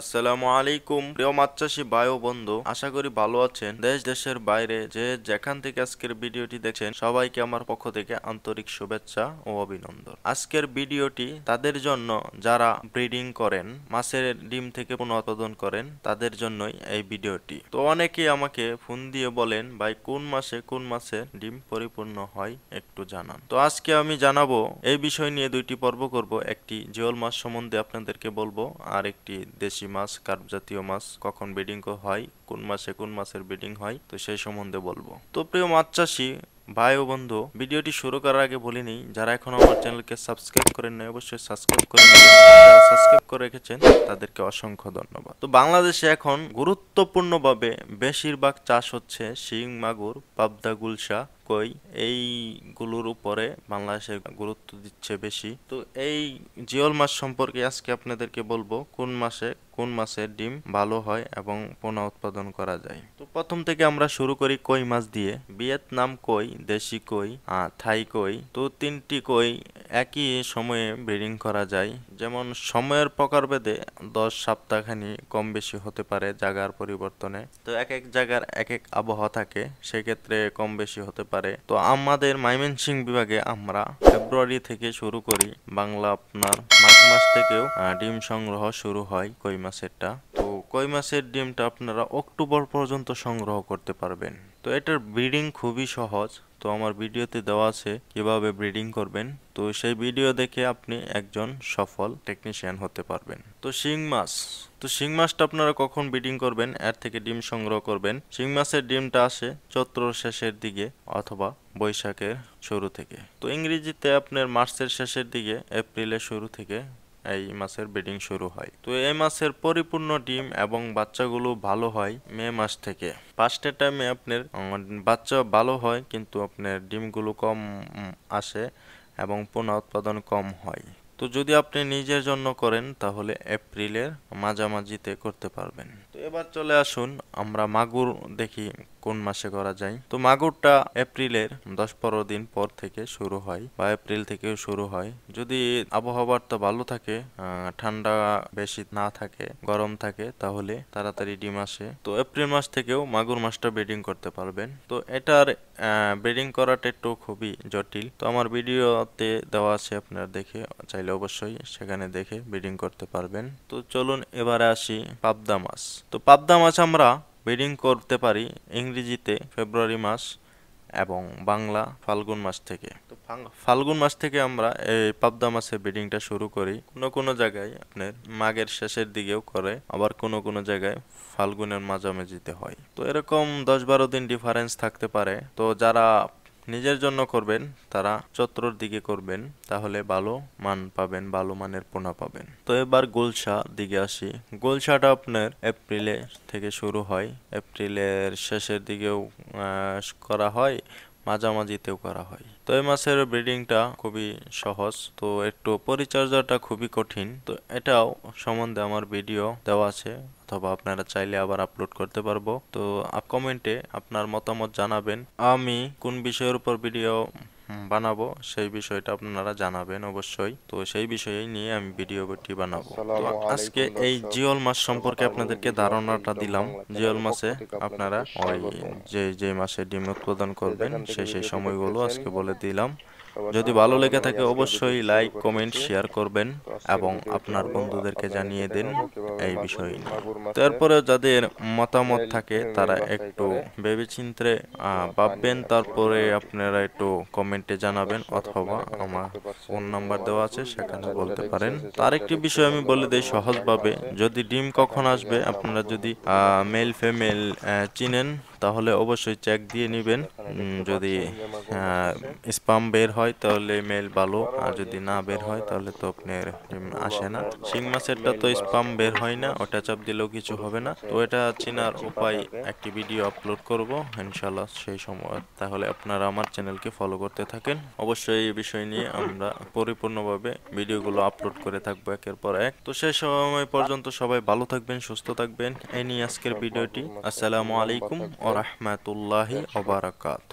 আসসালামু আলাইকুম প্রিয় মাছ চাষী ভাই ও বন্ধু আশা করি ভালো আছেন দেশ দেশের বাইরে যে যেখান থেকে আজকের ভিডিওটি দেখছেন সবাইকে আমার পক্ষ থেকে আন্তরিক শুভেচ্ছা ও অভিনন্দন আজকের ভিডিওটি তাদের জন্য যারা ব্রিডিং করেন মাছের ডিম থেকে উৎপাদন করেন তাদের জন্যই এই ভিডিওটি তো অনেকেই আমাকে ফোন দিয়ে বলেন ভাই কোন মাসে কোন মাসে ডিম পরিপূর্ণ হয় একটু জানান তো আজকে আমি জানাবো এই বিষয় নিয়ে দুইটি পর্ব করব একটি জিওল মাছ সম্বন্ধে আপনাদেরকে বলবো আর একটি দেশি দেশি মাছ কার্প জাতীয় মাছ কখন ব্রিডিং হয় কোন মাসে কোন মাছের ব্রিডিং হয় তো সেই সম্বন্ধে বলবো তো প্রিয় মাছ চাষি ভাই ও বন্ধু ভিডিওটি শুরু করার আগে বলিনি যারা এখনো আমার চ্যানেলকে সাবস্ক্রাইব করেন নাই অবশ্যই সাবস্ক্রাইব করেন যারা সাবস্ক্রাইব করে রেখেছেন তাদেরকে অসংখ্য ধন্যবাদ তো বাংলাদেশে এখন গুরুত্বপূর্ণভাবে বেশিরভাগ চাষ হচ্ছে শিং মাগুর পাবদা গুলশা কই এইগুলোর উপরে বাংলাদেশের গুরুত্ব দিচ্ছে বেশি তো এই জিওল মাস সম্পর্কে আজকে আপনাদেরকে বলবো কোন মাসে কোন মাসে ডিম ভালো হয় এবং পোনা উৎপাদন করা যায় প্রথম থেকে আমরা শুরু করি কই মাছ দিয়ে ভিয়েতনাম কই দেশি কই থাই কই তো তিনটি কই একই সময়ে ব্রিডিং করা যায় যেমন সময়ের প্রকারভেদে দশ সপ্তাহখানি কম বেশি হতে পারে জায়গার পরিবর্তনে তো এক এক জায়গার এক এক আবহাওয়া থাকে সেক্ষেত্রে কম বেশি হতে পারে তো আমাদের মাইমেনসিং বিভাগে আমরা ফেব্রুয়ারি থেকে শুরু করি বাংলা আপনার মাঘ মাস থেকেও ডিম সংগ্রহ শুরু হয় কই মাছেরটা কয় মাসের ডিমটা আপনারা অক্টোবর পর্যন্ত সংগ্রহ করতে পারবেন তো এটার ব্রিডিং খুবই সহজ তো আমার ভিডিওতে দেওয়া আছে কিভাবে ব্রিডিং করবেন তো সেই ভিডিও দেখে আপনি একজন সফল টেকনিশিয়ান হতে পারবেন তো শিং মাছ তো শিং মাছটা আপনারা কখন ব্রিডিং করবেন এর থেকে ডিম সংগ্রহ করবেন শিং মাছের ডিমটা আসে চৈত্র শেষের দিকে অথবা বৈশাখের শুরু থেকে তো ইংরেজিতে আপনার মার্চের শেষের দিকে এপ্রিলের শুরু থেকে এই মাসের ব্রিডিং শুরু হয় তো এই মাসের পরিপূর্ণ ডিম এবং বাচ্চাগুলো ভালো হয় মে মাস থেকে ফার্স্টের টাইমে আপনার বাচ্চা ভালো হয় কিন্তু আপনার ডিমগুলো কম আসে এবং পুনঃ উৎপাদন কম হয় তো যদি আপনি নিজের জন্য করেন তাহলে এপ্রিলের মাঝামাঝিতে করতে পারবেন তো এবার চলে আসুন আমরা মাগুর দেখি কোন মাসে করা যায় তো মাগুরটা এপ্রিলের দশ পনেরো দিন পর থেকে শুরু হয় বা এপ্রিল থেকেও শুরু হয় যদি আবহাওয়ার তো ভালো থাকে ঠান্ডা বেশি না থাকে গরম থাকে তাহলে তাড়াতাড়ি ডিম আসে তো এপ্রিল মাস থেকেও মাগুর মাছটা ব্রিডিং করতে পারবেন তো এটার ব্রিডিং করাটা একটু খুবই জটিল তো আমার ভিডিওতে দেওয়া আছে আপনার দেখে চাইলে অবশ্যই সেখানে দেখে ব্রিডিং করতে পারবেন তো চলুন এবারে আসি পাবদা মাছ তো পাবদা মাছ আমরা ব্রিডিং করতে পারি ইংরেজিতে ফেব্রুয়ারি মাস এবং বাংলা ফাল্গুন মাস থেকে তো ফাল্গুন মাস থেকে আমরা এই পাবদা মাসে ব্রিডিংটা শুরু করি কোনো কোনো জায়গায় আপনার মাঘের শেষের দিকেও করে আবার কোনো কোনো জায়গায় ফাল্গুনের মাঝামাঝিতে হয় তো এরকম দশ বারো দিন ডিফারেন্স থাকতে পারে তো যারা নিজের জন্য করবেন তারা চত্বর দিকে করবেন তাহলে ভালো মান পাবেন ভালো মানের পোনা পাবেন তো এবার গোলসা দিকে আসি গোলসাটা আপনার এপ্রিলের থেকে শুরু হয় এপ্রিলের শেষের দিকেও করা হয় মাঝামাঝিতেও করা হয় তো এই মাছের ব্রিডিংটা খুবই সহজ তো একটু পরিচর্যাটা খুবই কঠিন তো এটাও সম্বন্ধে আমার ভিডিও দেওয়া আছে অথবা আপনারা চাইলে আবার আপলোড করতে পারবো তো আপ কমেন্টে আপনার মতামত জানাবেন আমি কোন বিষয়ের উপর ভিডিও বানাবো সেই বিষয়টা আপনারা জানাবেন অবশ্যই তো সেই বিষয়ে নিয়ে আমি ভিডিওটি বানাবো তো আজকে এই জিওল মাস সম্পর্কে আপনাদেরকে ধারণাটা দিলাম জিওল মাসে আপনারা ওই যে যে মাসে ডিম উৎপাদন করবেন সেই সেই সময়গুলো আজকে বলে দিলাম যদি ভালো লেগে থাকে অবশ্যই লাইক কমেন্ট শেয়ার করবেন এবং আপনার বন্ধুদেরকে জানিয়ে দিন এই বিষয় নিয়ে তারপরে যাদের মতামত থাকে তারা একটু ভেবেচিন্তে ভাববেন তারপরে আপনারা একটু কমেন্টে জানাবেন অথবা আমার ফোন নাম্বার দেওয়া আছে সেখানে বলতে পারেন তার একটি বিষয় আমি বলে দিই সহজভাবে যদি ডিম কখন আসবে আপনারা যদি মেল ফেমেল চিনেন তাহলে অবশ্যই চেক দিয়ে নেবেন যদি স্পাম বের হয় তাহলে মেল ভালো আর যদি না বের হয় তাহলে তো আপনার আসে না শিং মাছেরটা তো স্পাম বের হয় না ওটা চাপ দিলেও কিছু হবে না তো এটা চিনার উপায় একটি ভিডিও আপলোড করব ইনশাল্লাহ সেই সময় তাহলে আপনারা আমার চ্যানেলকে ফলো করতে থাকেন অবশ্যই এই বিষয় নিয়ে আমরা পরিপূর্ণভাবে ভিডিওগুলো আপলোড করে থাকবো একের পর এক তো সেই সময় পর্যন্ত সবাই ভালো থাকবেন সুস্থ থাকবেন এই নিয়ে আজকের ভিডিওটি আচ্ছা, আসসালামু আলাইকুম वरहमतुल्लाहि वबरकातुहू